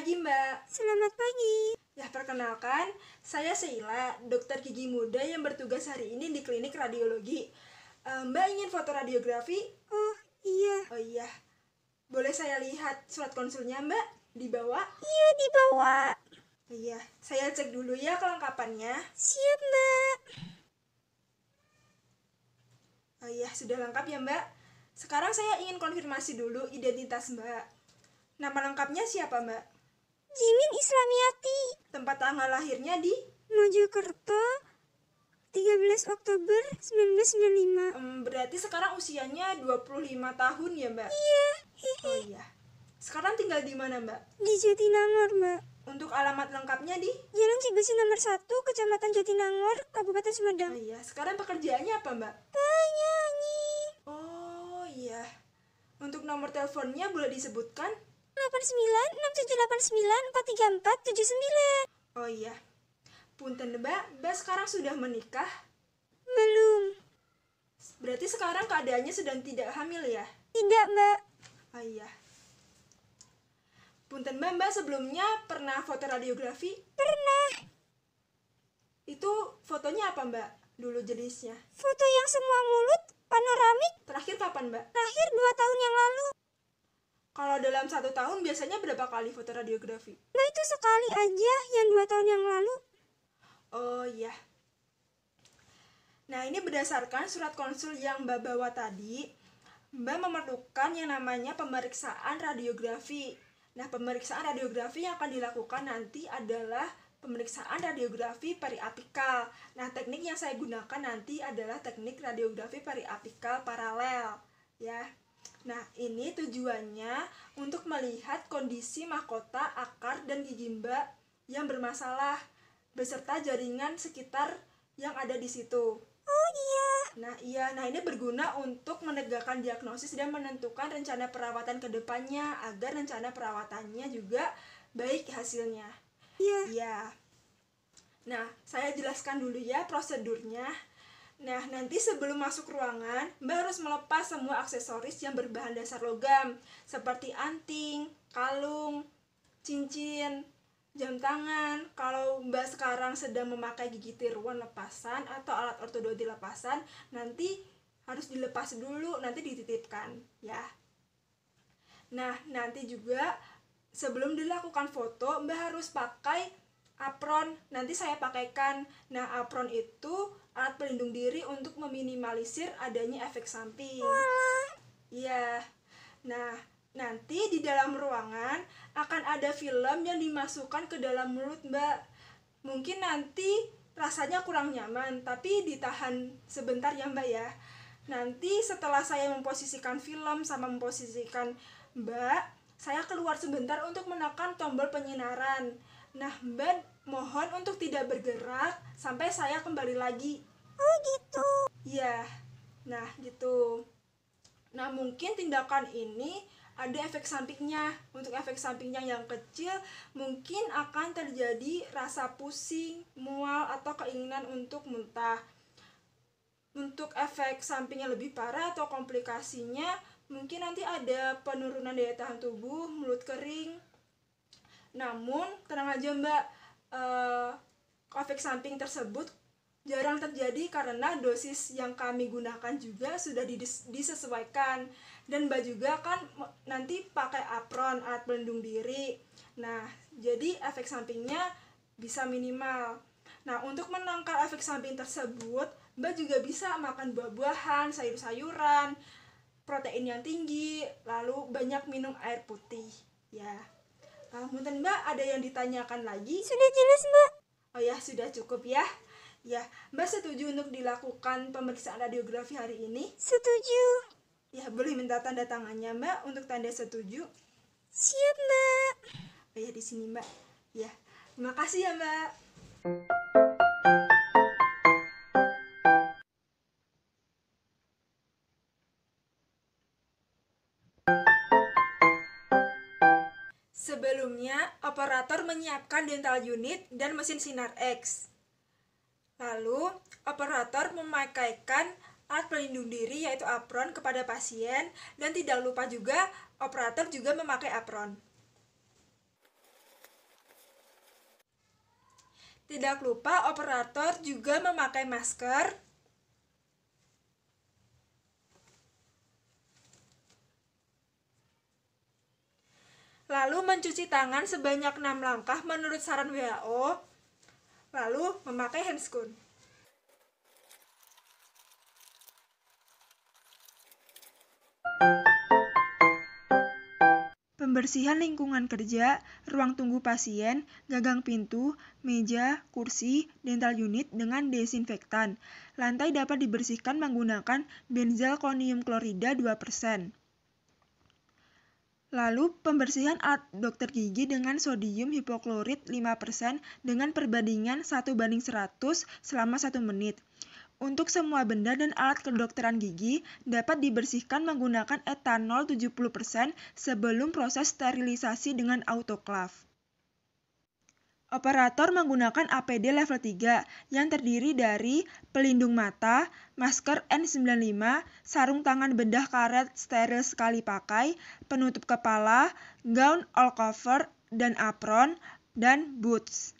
pagi, Mbak. Selamat pagi. Ya, perkenalkan, saya Seila dokter gigi muda yang bertugas hari ini di klinik radiologi. Eh, Mbak ingin foto radiografi? Oh, iya. Oh, iya. Boleh saya lihat surat konsulnya, Mbak? di bawah Iya, di bawah iya, saya cek dulu ya kelengkapannya. Siap, Mbak. Oh, iya, sudah lengkap ya, Mbak. Sekarang saya ingin konfirmasi dulu identitas Mbak. Nama lengkapnya siapa, Mbak? Jimin Islamiyati. Tempat tanggal lahirnya di Mojokerto 13 Oktober 1995. Um, berarti sekarang usianya 25 tahun ya, Mbak? Iya. Oh iya. Sekarang tinggal di mana, Mbak? Di Jatinangor, Mbak. Untuk alamat lengkapnya di? Jalan Cibesi nomor 1, Kecamatan Jatinangor, Kabupaten Sumedang. Oh, iya, sekarang pekerjaannya apa, Mbak? Penyanyi. Oh iya. Untuk nomor teleponnya boleh disebutkan? 79 Oh iya. Punten Deba, mbak sekarang sudah menikah? Belum. Berarti sekarang keadaannya sedang tidak hamil ya? Tidak, Mbak. Oh iya. Punten Mbak, Mbak sebelumnya pernah foto radiografi? Pernah. Itu fotonya apa Mbak? Dulu jenisnya? Foto yang semua mulut, panoramik. Terakhir kapan Mbak? Terakhir dua tahun yang lalu. Kalau dalam satu tahun biasanya berapa kali foto radiografi? Nah itu sekali aja yang dua tahun yang lalu. Oh iya. Nah ini berdasarkan surat konsul yang Mbak bawa tadi, Mbak memerlukan yang namanya pemeriksaan radiografi. Nah pemeriksaan radiografi yang akan dilakukan nanti adalah pemeriksaan radiografi periapikal. Nah teknik yang saya gunakan nanti adalah teknik radiografi periapikal paralel. Ya. Nah, ini tujuannya untuk melihat kondisi mahkota, akar, dan gigimba yang bermasalah, beserta jaringan sekitar yang ada di situ. Oh iya. Nah, iya. Nah, ini berguna untuk menegakkan diagnosis dan menentukan rencana perawatan ke depannya agar rencana perawatannya juga baik hasilnya. Iya. Iya. Nah, saya jelaskan dulu ya prosedurnya. Nah, nanti sebelum masuk ruangan, Mbak harus melepas semua aksesoris yang berbahan dasar logam, seperti anting, kalung, cincin, jam tangan. Kalau Mbak sekarang sedang memakai gigi tiruan lepasan atau alat ortodonti lepasan, nanti harus dilepas dulu, nanti dititipkan, ya. Nah, nanti juga sebelum dilakukan foto, Mbak harus pakai apron. Nanti saya pakaikan. Nah, apron itu alat pelindung diri untuk meminimalisir adanya efek samping. Iya. Nah, nanti di dalam ruangan akan ada film yang dimasukkan ke dalam mulut Mbak. Mungkin nanti rasanya kurang nyaman, tapi ditahan sebentar ya Mbak ya. Nanti setelah saya memposisikan film sama memposisikan Mbak, saya keluar sebentar untuk menekan tombol penyinaran. Nah, Mbak mohon untuk tidak bergerak sampai saya kembali lagi oh gitu iya nah gitu nah mungkin tindakan ini ada efek sampingnya. Untuk efek sampingnya yang kecil, mungkin akan terjadi rasa pusing, mual, atau keinginan untuk muntah. Untuk efek sampingnya lebih parah atau komplikasinya, mungkin nanti ada penurunan daya tahan tubuh, mulut kering. Namun, tenang aja mbak, eh, efek samping tersebut jarang terjadi karena dosis yang kami gunakan juga sudah disesuaikan dan Mbak juga kan nanti pakai apron alat pelindung diri. Nah, jadi efek sampingnya bisa minimal. Nah, untuk menangkal efek samping tersebut, Mbak juga bisa makan buah-buahan, sayur-sayuran, protein yang tinggi, lalu banyak minum air putih. Ya. Ah, mungkin Mbak, ada yang ditanyakan lagi? Sudah jelas, Mbak. Oh ya, sudah cukup ya. Ya, Mbak setuju untuk dilakukan pemeriksaan radiografi hari ini? Setuju. Ya, boleh minta tanda tangannya, Mbak, untuk tanda setuju. Siap, Mbak. Oh, ya, di sini, Mbak. Ya, terima kasih ya, Mbak. Sebelumnya, operator menyiapkan dental unit dan mesin sinar X. Lalu, operator memakaikan alat pelindung diri yaitu apron kepada pasien dan tidak lupa juga operator juga memakai apron. Tidak lupa operator juga memakai masker. Lalu mencuci tangan sebanyak 6 langkah menurut saran WHO lalu memakai handscoon. Pembersihan lingkungan kerja, ruang tunggu pasien, gagang pintu, meja, kursi, dental unit dengan desinfektan. Lantai dapat dibersihkan menggunakan benzalkonium klorida 2%. Lalu, pembersihan alat dokter gigi dengan sodium hipoklorit 5% dengan perbandingan 1 banding 100 selama 1 menit. Untuk semua benda dan alat kedokteran gigi dapat dibersihkan menggunakan etanol 70% sebelum proses sterilisasi dengan autoclave. Operator menggunakan APD level 3 yang terdiri dari pelindung mata, masker N95, sarung tangan bedah karet steril sekali pakai, penutup kepala, gown all cover dan apron, dan boots.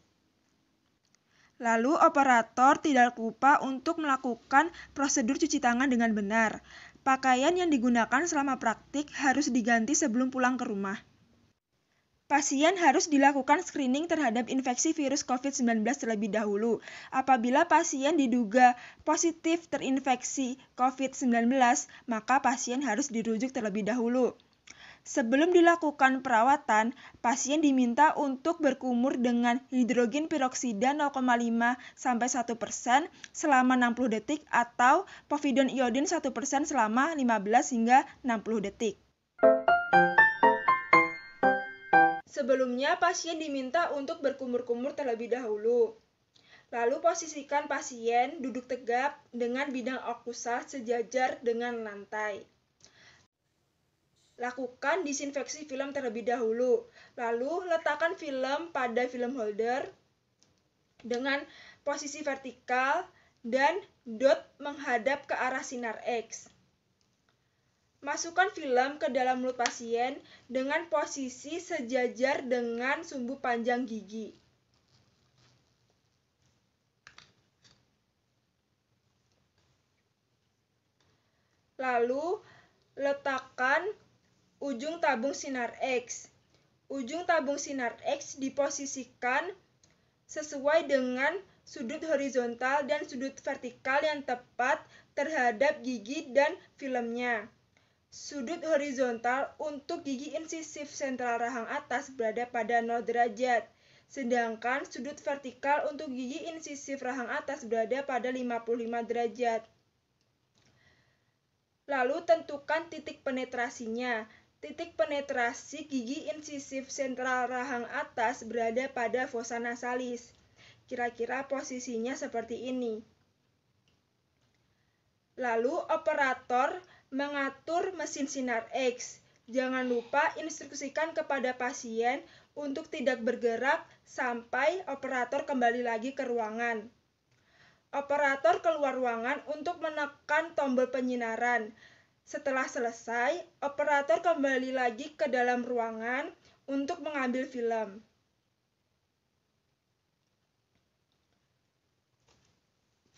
Lalu operator tidak lupa untuk melakukan prosedur cuci tangan dengan benar. Pakaian yang digunakan selama praktik harus diganti sebelum pulang ke rumah pasien harus dilakukan screening terhadap infeksi virus COVID-19 terlebih dahulu. Apabila pasien diduga positif terinfeksi COVID-19, maka pasien harus dirujuk terlebih dahulu. Sebelum dilakukan perawatan, pasien diminta untuk berkumur dengan hidrogen peroksida 0,5 sampai 1% selama 60 detik atau povidon iodin 1% selama 15 hingga 60 detik. Sebelumnya, pasien diminta untuk berkumur-kumur terlebih dahulu. Lalu posisikan pasien duduk tegap dengan bidang oklusal sejajar dengan lantai. Lakukan disinfeksi film terlebih dahulu. Lalu letakkan film pada film holder dengan posisi vertikal dan dot menghadap ke arah sinar X. Masukkan film ke dalam mulut pasien dengan posisi sejajar dengan sumbu panjang gigi. Lalu, letakkan ujung tabung sinar X. Ujung tabung sinar X diposisikan sesuai dengan sudut horizontal dan sudut vertikal yang tepat terhadap gigi dan filmnya. Sudut horizontal untuk gigi insisif sentral rahang atas berada pada 0 derajat, sedangkan sudut vertikal untuk gigi insisif rahang atas berada pada 55 derajat. Lalu tentukan titik penetrasinya. Titik penetrasi gigi insisif sentral rahang atas berada pada fosa nasalis. Kira-kira posisinya seperti ini. Lalu operator mengatur mesin sinar X. Jangan lupa instruksikan kepada pasien untuk tidak bergerak sampai operator kembali lagi ke ruangan. Operator keluar ruangan untuk menekan tombol penyinaran. Setelah selesai, operator kembali lagi ke dalam ruangan untuk mengambil film.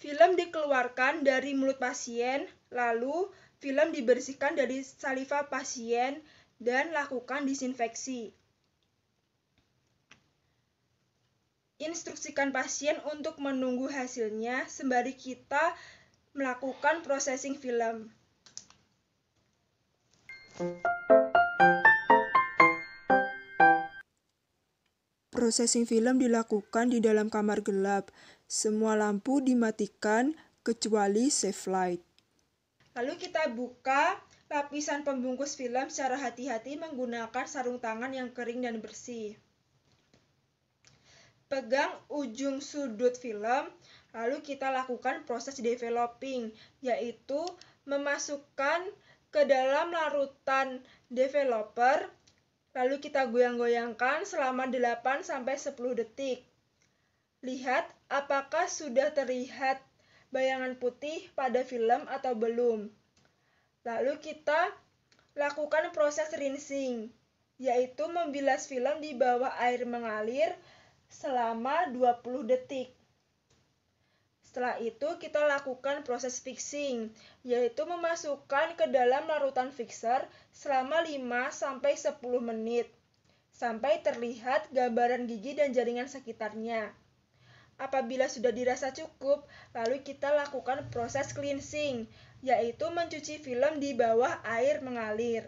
Film dikeluarkan dari mulut pasien, lalu Film dibersihkan dari saliva pasien dan lakukan disinfeksi. Instruksikan pasien untuk menunggu hasilnya sembari kita melakukan processing film. Processing film dilakukan di dalam kamar gelap. Semua lampu dimatikan kecuali safe light. Lalu kita buka lapisan pembungkus film secara hati-hati menggunakan sarung tangan yang kering dan bersih. Pegang ujung sudut film, lalu kita lakukan proses developing, yaitu memasukkan ke dalam larutan developer, lalu kita goyang-goyangkan selama 8-10 detik. Lihat apakah sudah terlihat bayangan putih pada film atau belum. Lalu kita lakukan proses rinsing, yaitu membilas film di bawah air mengalir selama 20 detik. Setelah itu kita lakukan proses fixing, yaitu memasukkan ke dalam larutan fixer selama 5 10 menit sampai terlihat gambaran gigi dan jaringan sekitarnya. Apabila sudah dirasa cukup, lalu kita lakukan proses cleansing, yaitu mencuci film di bawah air mengalir.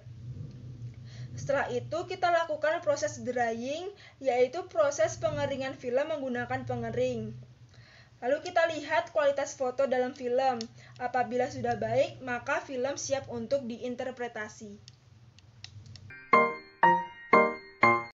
Setelah itu kita lakukan proses drying, yaitu proses pengeringan film menggunakan pengering. Lalu kita lihat kualitas foto dalam film. Apabila sudah baik, maka film siap untuk diinterpretasi.